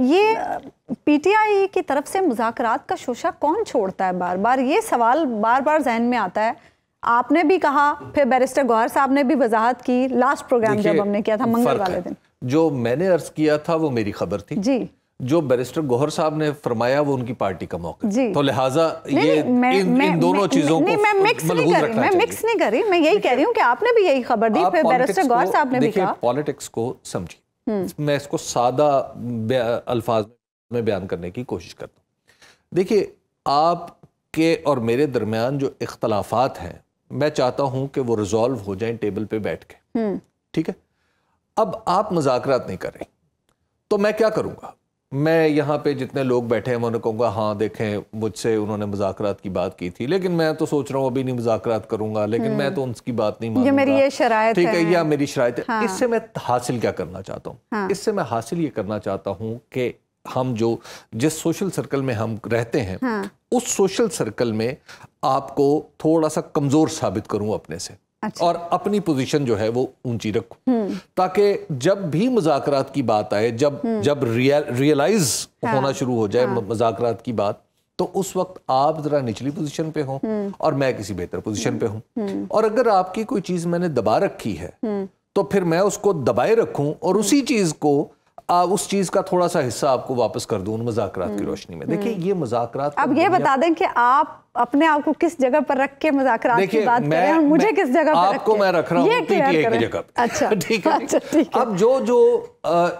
ये पीटीआई की तरफ से मुजाकरात का शोशा कौन छोड़ता है बार बार ये सवाल बार बार जहन में आता है आपने भी कहा फिर बैरिस्टर गौहर साहब ने भी वजाहत की लास्ट प्रोग्राम जब हमने किया था मंगल वाले दिन जो मैंने अर्ज किया था वो मेरी खबर थी जी जो बैरिस्टर गौहर साहब ने फरमाया वो उनकी पार्टी का मौका जी तो लिहाजा ये मैं, इन, मैं, इन दोनों चीजों को मैं मिक्स नहीं कर रही मैं मिक्स नहीं कर रही मैं यही कह रही हूँ कि आपने भी यही खबर दी फिर बैरिस्टर गौहर साहब ने भी कहा पॉलिटिक्स को समझी हम्म। मैं इसको सादा अल्फाज में बयान करने की कोशिश करता हूँ देखिए आपके और मेरे दरमियान जो इख्तलाफात हैं मैं चाहता हूँ कि वो रिजॉल्व हो जाए टेबल पे बैठ के हम्म। ठीक है अब आप मजाकरात नहीं कर रहे तो मैं क्या करूँगा मैं यहाँ पे जितने लोग बैठे हैं मैं उन्हें कहूँगा हाँ देखें मुझसे उन्होंने मुजाकर की बात की थी लेकिन मैं तो सोच रहा हूँ अभी नहीं मुजाकरात करूंगा लेकिन मैं तो हम्म। उनकी बात नहीं मानूंगा मेरी ये शराय ठीक है या मेरी शराय हाँ। इससे मैं हासिल क्या करना चाहता हूँ हाँ। इससे मैं हासिल ये करना चाहता हूँ कि हम जो जिस सोशल सर्कल में हम रहते हैं हाँ। उस सोशल सर्कल में आपको थोड़ा सा कमज़ोर साबित करूँ अपने से अच्छा। और अपनी पोजीशन जो है वो ऊंची रखो ताकि जब भी मुजाकरात की बात आए जब जब रियल रियलाइज हाँ, होना शुरू हो जाए हाँ, मुजाकरात की बात तो उस वक्त आप जरा निचली पोजीशन पे हो और मैं किसी बेहतर पोजीशन पे हूं और अगर आपकी कोई चीज मैंने दबा रखी है हम्म। तो फिर मैं उसको दबाए रखूं और उसी चीज को उस चीज का थोड़ा सा हिस्सा आपको वापस कर दूं उन मजाकरात की हम्म। रोशनी में देखिए हम्म। ये मजाकरात अब ये बता दें कि आप अपने आप को किस जगह पर रख के मजाकरात की बात मैं, कर रहे हैं मुझे किस जगह पर आपको मैं रख रहा हूँ अच्छा ठीक है अच्छा ठीक है अब जो जो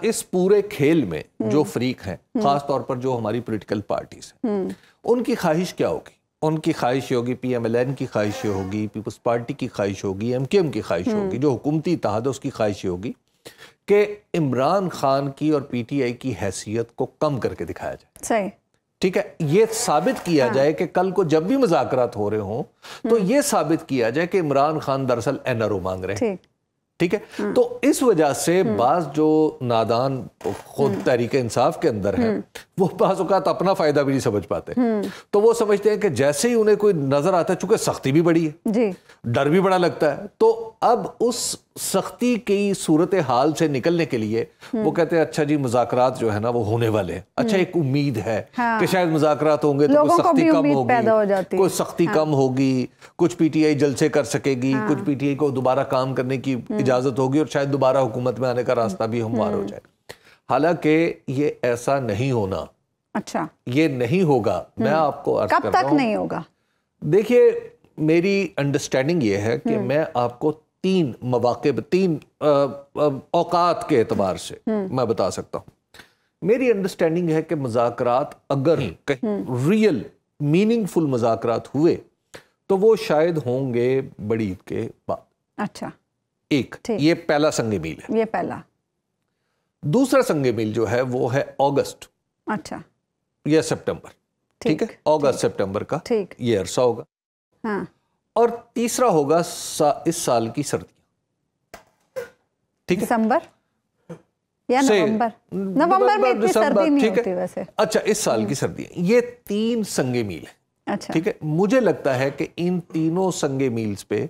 इस पूरे खेल में हम्म। जो फ्रीक है खासतौर पर जो हमारी पोलिटिकल पार्टीज है उनकी ख्वाहिश क्या होगी उनकी ख्वाहिश होगी पी एम एल एन की ख्वाहिश होगी पीपल्स पार्टी की ख्वाहिश होगी एम के एम की ख्वाहिश होगी जो हुकूमती इतिहाद है उसकी ख्वाहिश होगी कि इमरान खान की और पीटीआई की हैसियत को कम करके दिखाया जाए सही ठीक है ये साबित किया हाँ। जाए कि कल को जब भी मुजाकरात हो रहे हों तो हम्म। ये साबित किया जाए कि इमरान खान दरअसल एनआरओ मांग रहे हैं ठीक है हम्म। तो इस वजह से हम्म। बाज जो नादान खुद तहरीक इंसाफ के अंदर है वो बाज़ात अपना फ़ायदा भी नहीं समझ पाते तो वो समझते हैं कि जैसे ही उन्हें कोई नज़र आता है चूंकि सख्ती भी बड़ी है जी डर भी बड़ा लगता है तो अब उस सख्ती की सूरत हाल से निकलने के लिए हम्म। वो कहते हैं अच्छा जी मुजाकर जो है ना वो होने वाले हैं अच्छा हम्म। एक उम्मीद है हाँ। कि शायद मुजाकर होंगे तो कोई सख्ती कम होगी हो कोई सख्ती हाँ। कम होगी कुछ पीटीआई जलसे कर सकेगी हाँ। कुछ पीटीआई को दोबारा काम करने की हम्म। इजाजत होगी और शायद दोबारा हुकूमत में आने का रास्ता भी हमवार हो जाएगा हालांकि ये ऐसा नहीं होना अच्छा ये नहीं होगा मैं हम्म। आपको अर्थ कब तक नहीं होगा देखिए मेरी अंडरस्टैंडिंग ये है कि हम्म। मैं आपको तीन मौाक़े तीन औकात के एतबार से हम्म। मैं बता सकता हूँ मेरी अंडरस्टैंडिंग है कि मजाक अगर कहीं रियल मीनिंगफुल मजाक हुए तो वो शायद होंगे बड़ी ईद के बाद अच्छा एक ये पहला संग मील है ये पहला दूसरा संगे मिल जो है वो है अगस्त अच्छा या सितंबर ठीक है अगस्त सितंबर का ठीक ये अरसा होगा हाँ। और तीसरा होगा सा, इस साल की सर्दियां ठीक दिसंबर या नवंबर नवंबर में इतनी सर्दी नहीं होती वैसे अच्छा इस साल की हम्म। सर्दियां ये तीन संगे मील है अच्छा ठीक है मुझे लगता है कि इन तीनों संगे मील्स पे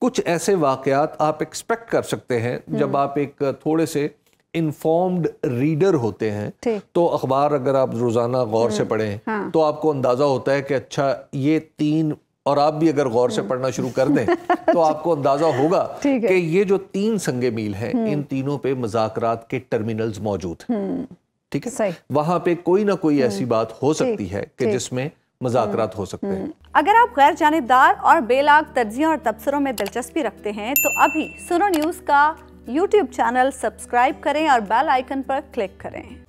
कुछ ऐसे वाकयात आप एक्सपेक्ट कर सकते हैं जब हम्म। आप एक थोड़े से इन्फॉर्म्ड रीडर होते हैं तो अखबार अगर आप रोज़ाना गौर से हम्म, पढ़ें हाँ। तो आपको अंदाज़ा होता है कि अच्छा ये तीन और आप भी अगर गौर से हम्म। पढ़ना शुरू कर दें तो आपको अंदाज़ा होगा कि ये जो तीन संगे मील हैं हम्म। इन तीनों पे मजाकरात के टर्मिनल्स मौजूद हैं ठीक है वहाँ पे कोई ना कोई ऐसी बात हो सकती है कि जिसमें मजाकरात हो सकते हैं अगर आप गैर जानबदार और बेलाग तर्जियों और तबसरों में दिलचस्पी रखते हैं तो अभी सुनो न्यूज़ का यूट्यूब चैनल सब्सक्राइब करें और बेल आइकन पर क्लिक करें